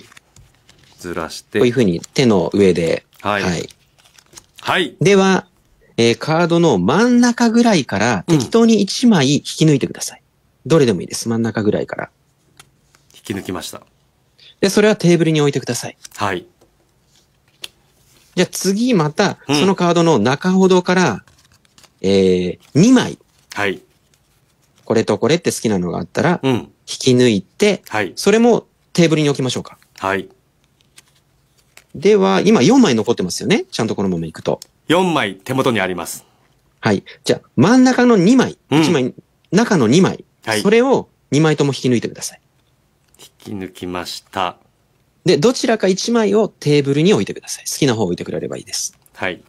ずらして。こういうふうに手の上で。はい。はい。はい、では、えー、カードの真ん中ぐらいから適当に1枚引き抜いてください。うん、どれでもいいです。真ん中ぐらいから。引き抜きました。で、それはテーブルに置いてください。はい。じゃあ次また、そのカードの中ほどから、うん、えー、2枚。はい。これとこれって好きなのがあったら、うん、引き抜いて、はい。それもテーブルに置きましょうか。はい。では、今4枚残ってますよね。ちゃんとこのままいくと。
4枚手元にあります。
はい。じゃあ、真ん中の2枚、1枚、うん、中の2枚、はい、それを2枚とも引き抜いてください。引き抜きました。で、どちらか1枚をテーブルに置いてください。好きな方を置いてくれればいいです。はい。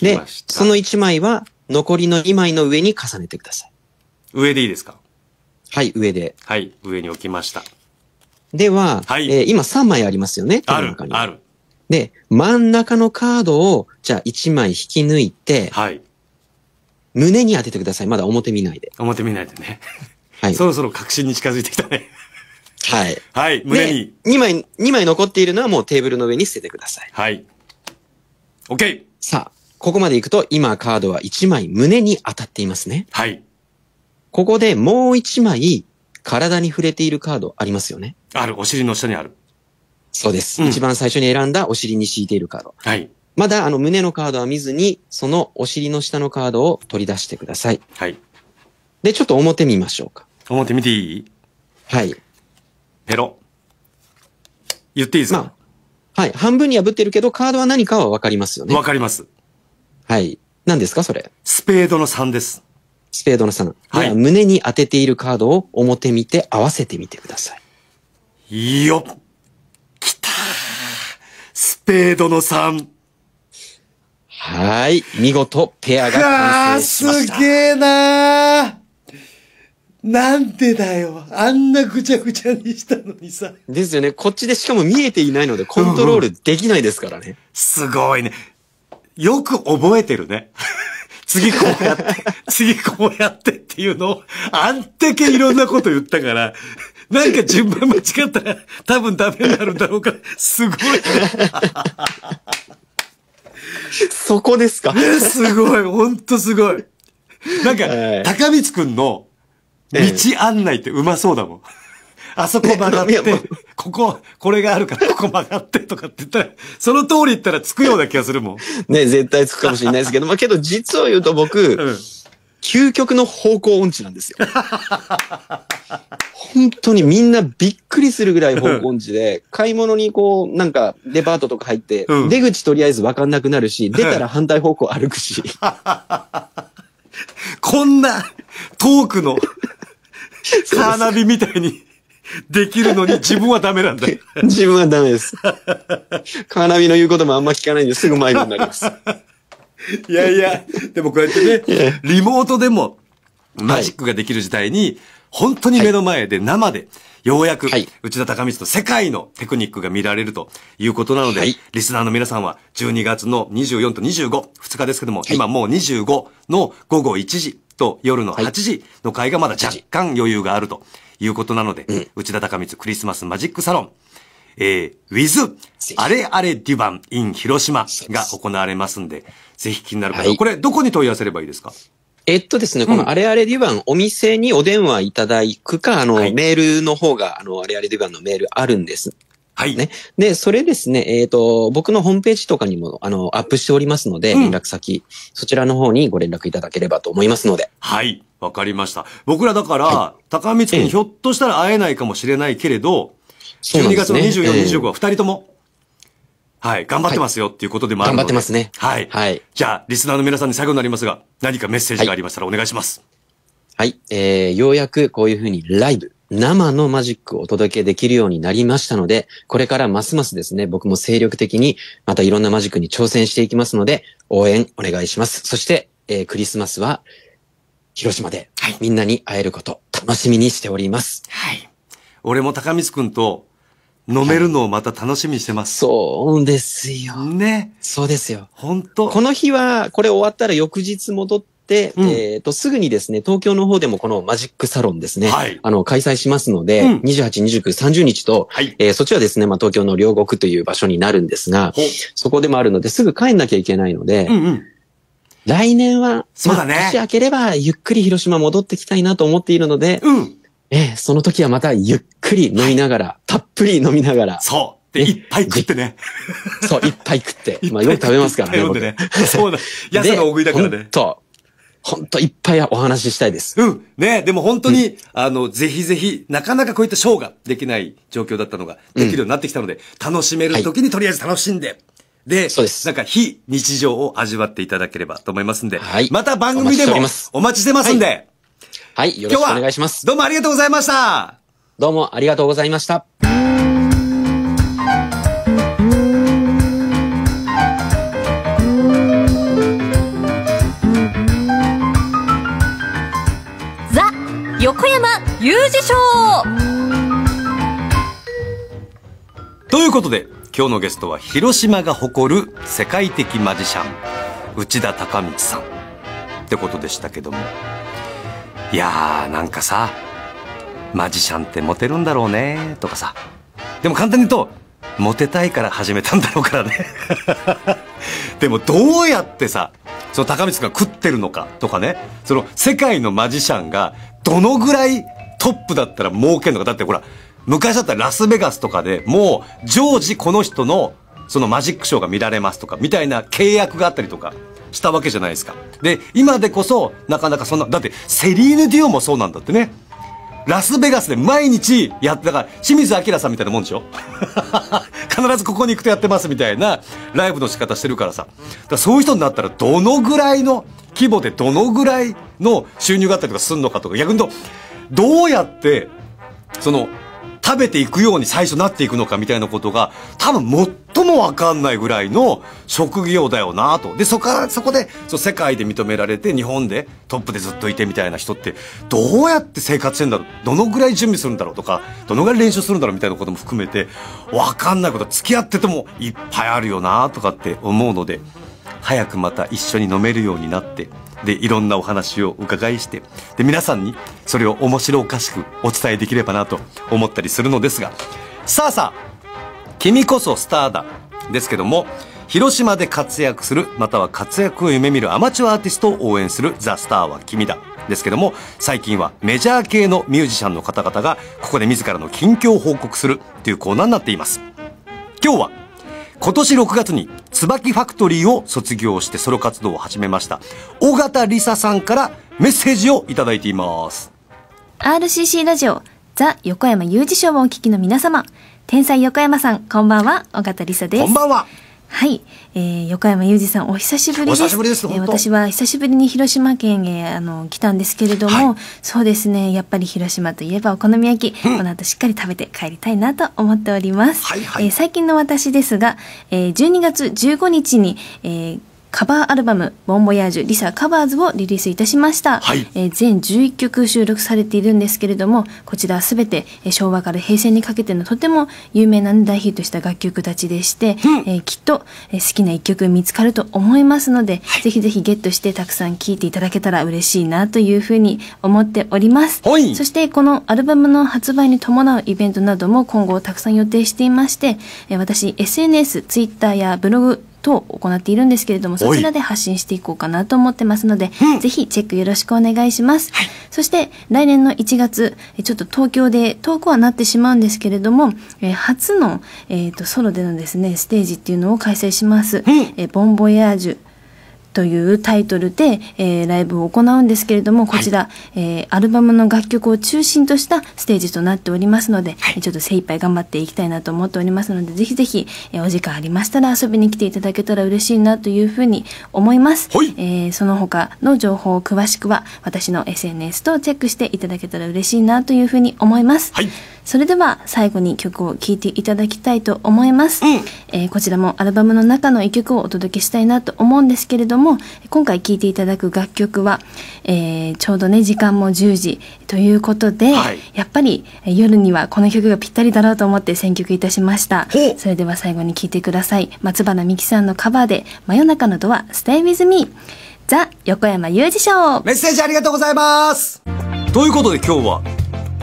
で、その1枚は残りの2枚の上に重ねてください。
上でいいですかはい、上で。はい、上に置きました。
では、はい、えー、今3枚ありますよね。ある、ある。で、真ん中のカードを、じゃあ1枚引き抜いて、はい。胸に当ててください。まだ表見ないで。表見ないでね。はい。そろそろ確信に近づいてきたね。はい。はい、胸に。2枚、2枚残っているのはもうテーブルの上に捨ててください。はい。OK! さあ、ここまで行くと、今カードは1枚胸に当たっていますね。はい。ここでもう1枚体に触れているカードありますよね。ある。お
尻の下にある。
そうです。うん、一番最初に選んだお尻に敷いているカード。はい。まだあの胸のカードは見ずに、そのお尻の下のカードを取り出してください。はい。で、ちょっと表見ましょうか。
表見てい
いはい。ペロ。言っていいですか、まあ、はい。半分に破ってるけど、カードは何かはわかりますよね。わかります。はい。何ですか、それ。スペードの3です。スペードの3。はい、胸に当てているカードを表見て合わせてみてください。よっきたスペードの3。はい。見事、ペア
が
完成し
ました。すげ
えななんでだよ。
あんなぐちゃぐちゃにしたのにさ。ですよね。こっちでしかも見えていないのでコントロールできないですからね。うん、すごいね。よく覚えてるね。
次こうやって、次こうやってっていうのを、あんだけいろんなこと言ったから、なんか順番間違ったら多分ダメになるだろうから、すごい、ね。そこですかすごい、ほんとすごい。なんか、高光くんの道案内ってうまそうだもん。あそこ曲がって、ここ、これがあるか
ら、ここ曲がってとかって言ったら、その通り言ったらつくような気がするもん。ね、絶対つくかもしれないですけど、*laughs* まあけど実を言うと僕、うん、究極の方向音痴なんですよ。*laughs* 本当にみんなびっくりするぐらい方向音痴で、買い物にこう、なんかデパートとか入って、うん、出口とりあえずわかんなくなるし、出たら反対方向歩くし。*laughs* こんなトークのカーナ
ビみたいにできるのに自分はダメなんだ。*laughs* 自分はダメです。カーナビの言うこともあんま聞かないんですぐ迷子になります。*laughs* いやいや、でもこうやってね、*laughs* リモートでもマジックができる時代に、本当に目の前で生で、ようやく、内田隆光と世界のテクニックが見られるということなので、はい、リスナーの皆さんは12月の24と25、2日ですけども、今もう25の午後1時、と夜の8時の会がまだ若干余裕があるということなので、うん内田隆光クリスマスマジックサロン、えー、with あれあれデュバン in 広島が行われますんで、ぜひ気になる方、はいこれどこに問い合わ
せればいいですかえっとですね、このあれあれデュバン、お店にお電話いただくか、あの、はいメールの方が、あの、あれあれデュバンのメールあるんですはい。ね。で、それですね、えっ、ー、と、僕のホームページとかにも、あの、アップしておりますので、連絡先、うん、そちらの方にご連絡いただければと思いますので。
はい。わかりました。僕らだから、はい、高光くんひょっとしたら会えないかもしれないけれど、
えー、12月の24、ね、25
は2人とも、えー、はい、頑張ってますよっていうことでもあるので、頑張ってますね。はい。はい。じゃあ、リスナーの皆さんに最後になりますが、
何かメッセージがありましたらお願いします。はい、はい、えー、ようやくこういうふうにライブ、生のマジックをお届けできるようになりましたので、これからますますですね、僕も精力的にまたいろんなマジックに挑戦していきますので、応援お願いします。そして、えー、クリスマスは、広島で、みんなに会えること、楽しみにしております。はい。
俺も高光くんと、飲めるのをまた楽しみにしてます。はい、そ
うですよ。ね。そうですよ。本当この日は、これ終わったら翌日戻って、、うん、えっ、ー、と、すぐにですね、東京の方でもこのマジックサロンですね、はい、あの、開催しますので、うん、28、29、30日と、はい、えー、そっちはですね、まあ、東京の両国という場所になるんですが、そこでもあるので、すぐ帰んなきゃいけないので、うんうん来年は、そうだね。年明ければ、ゆっくり広島戻ってきたいなと思っているので、うん。ええ、その時はまたゆっくり飲みながら、はい、たっぷり飲みながら。そう。で、いっぱい食ってね。そう、いっぱい食って。*laughs* まあ、よく食べますからね。飲んでね。そうだ。安が大食いだからね。
本当いっぱいお話ししたいです。うん。ねでも本当に、うん、あの、ぜひぜひ、なかなかこういったショーができない状況だったのが、できるようになってきたので、うん、楽しめる時にとりあえず楽しんで、はい、で、そうです。なんか非日常を味わっていただければと思いますんで、はい。ま
た番組でもお待ちしてますんで、はい、はい、よろしくお願いします。どうもありがとうございました。どうもありがとうございました。
横山裕二賞
ということで今日のゲストは広島が誇る世界的マジシャン内田孝光さんってことでしたけどもいやーなんかさマジシャンってモテるんだろうねとかさでも簡単に言うとモテたいから始めたんだろうからね *laughs* でもどうやってさその高光が食ってるのかとかねその世界のマジシャンがどのぐらいトップだったら儲けるのか。だってほら、昔だったらラスベガスとかでもう常時この人のそのマジックショーが見られますとか、みたいな契約があったりとかしたわけじゃないですか。で、今でこそなかなかそんな、だってセリーヌ・デュオもそうなんだってね。ラスベガスで毎日やって、だから、清水明さんみたいなもんでしょ *laughs* 必ずここに行くとやってますみたいなライブの仕方してるからさ。だそういう人になったら、どのぐらいの規模でどのぐらいの収入があったりとかすんのかとか、逆にと、どうやって、その、食べていくように最初なっていくのかみたいなことが多分最もわかんないぐらいの職業だよなと。で、そこから、そこで、そう、世界で認められて日本でトップでずっといてみたいな人ってどうやって生活してんだろうどのぐらい準備するんだろうとか、どのぐらい練習するんだろうみたいなことも含めてわかんないこと付き合っててもいっぱいあるよなとかって思うので、早くまた一緒に飲めるようになって、でいろんなお話を伺いしてで皆さんにそれを面白おかしくお伝えできればなと思ったりするのですがさあさあ君こそスターだですけども広島で活躍するまたは活躍を夢見るアマチュアアーティストを応援する「ザ・スターは君だ」ですけども最近はメジャー系のミュージシャンの方々がここで自らの近況を報告するというコーナーになっています今日は今年6月に椿ファクトリーを卒業してソロ活動を始めました尾形梨沙さんからメッセージをいただいています
RCC ラジオザ横山雄二賞をお聞きの皆様天才横山さんこんばんは尾形梨沙ですこんばんははい、えー、横山裕二さんお久しぶりです。えー、私は久しぶりに広島県へあの来たんですけれども、はい、そうですね、やっぱり広島といえばお好み焼き、うん、この後しっかり食べて帰りたいなと思っております。はいはい、えー、最近の私ですが、えー、12月15日に、えーカバーアルバム「ボンボヤージュリサカバーズ」をリリースいたしました、はい、えー、全11曲収録されているんですけれどもこちら全て昭和から平成にかけてのとても有名な、大ヒットした楽曲たちでして、うん、えー、きっと好きな1曲見つかると思いますので、はい、ぜひぜひゲットしてたくさん聴いていただけたら嬉しいなというふうに思っておりますそしてこのアルバムの発売に伴うイベントなども今後たくさん予定していまして私 SNS ツイッターやブログと行っているんですけれどもそちらで発信していこうかなと思ってますので、うん、ぜひチェックよろしくお願いします、はい、そして来年の1月ちょっと東京で遠くはなってしまうんですけれども、えー、初の、えーと、とソロでのですねステージっていうのを開催します、うん、えー、ボンボヤージュというタイトルで、えー、ライブを行うんですけれども、こちら、はい、えー、アルバムの楽曲を中心としたステージとなっておりますので、はい、ちょっと精一杯頑張っていきたいなと思っておりますので、ぜひぜひ、えー、お時間ありましたら遊びに来ていただけたら嬉しいなというふうに思います。はい、えー、その他の情報を詳しくは、私の SNS とチェックしていただけたら嬉しいなというふうに思います。はいそれでは最後に曲を聴いていただきたいと思います、うん、えー、こちらもアルバムの中の一曲をお届けしたいなと思うんですけれども今回聴いていただく楽曲は、えー、ちょうどね時間も10時ということで、はい、やっぱり夜にはこの曲がぴったりだろうと思って選曲いたしましたそれでは最後に聴いてください松原美樹さんのカバーで「真夜中のドア Stay with me」ザ・横山裕二賞メ
ッセージありがとうございますということで今日は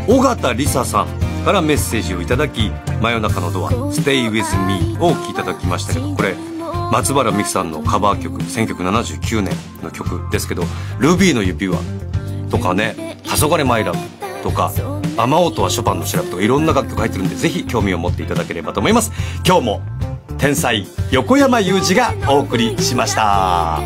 尾形梨沙さんからメッセージをいただき「真夜中のドア StayWithMe」をお聴きいただきましたけどこれ松原美樹さんのカバー曲1979年の曲ですけど「ルビーの指輪」とかね「黄昏マイラブ」とか「雨音はショパンの調べ」とかいろんな楽曲入ってるんでぜひ興味を持っていただければと思います今日も天才横山裕二がお送りしました